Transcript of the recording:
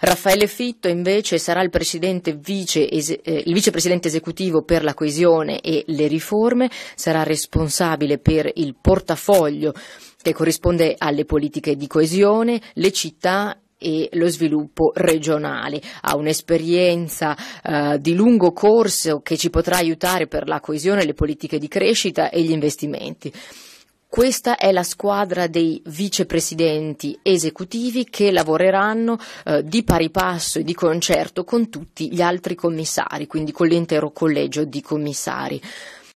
Raffaele Fitto invece sarà il, vice, eh, il, vicepresidente esecutivo per la coesione e le riforme, sarà responsabile per il portafoglio che corrisponde alle politiche di coesione, le città e lo sviluppo regionale. Ha un'esperienza eh, di lungo corso che ci potrà aiutare per la coesione, le politiche di crescita e gli investimenti. Questa è la squadra dei vicepresidenti esecutivi che lavoreranno eh, di pari passo e di concerto con tutti gli altri commissari, quindi con l'intero collegio di commissari.